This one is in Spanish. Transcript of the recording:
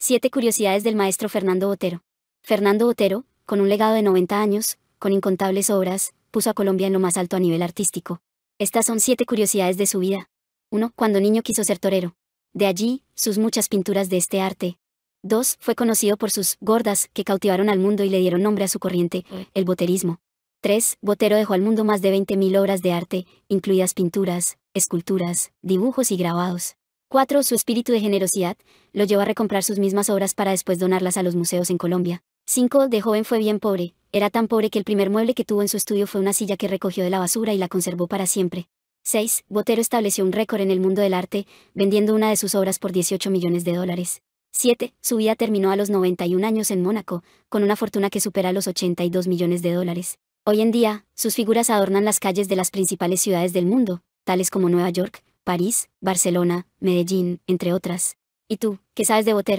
Siete curiosidades del maestro Fernando Botero. Fernando Botero, con un legado de 90 años, con incontables obras, puso a Colombia en lo más alto a nivel artístico. Estas son siete curiosidades de su vida. 1. Cuando niño quiso ser torero. De allí, sus muchas pinturas de este arte. 2. Fue conocido por sus gordas, que cautivaron al mundo y le dieron nombre a su corriente, el boterismo. 3. Botero dejó al mundo más de 20.000 obras de arte, incluidas pinturas, esculturas, dibujos y grabados. 4. Su espíritu de generosidad lo llevó a recomprar sus mismas obras para después donarlas a los museos en Colombia. 5. De joven fue bien pobre, era tan pobre que el primer mueble que tuvo en su estudio fue una silla que recogió de la basura y la conservó para siempre. 6. Botero estableció un récord en el mundo del arte, vendiendo una de sus obras por 18 millones de dólares. 7. Su vida terminó a los 91 años en Mónaco, con una fortuna que supera los 82 millones de dólares. Hoy en día, sus figuras adornan las calles de las principales ciudades del mundo, tales como Nueva York, París, Barcelona, Medellín, entre otras. ¿Y tú, qué sabes de Botero?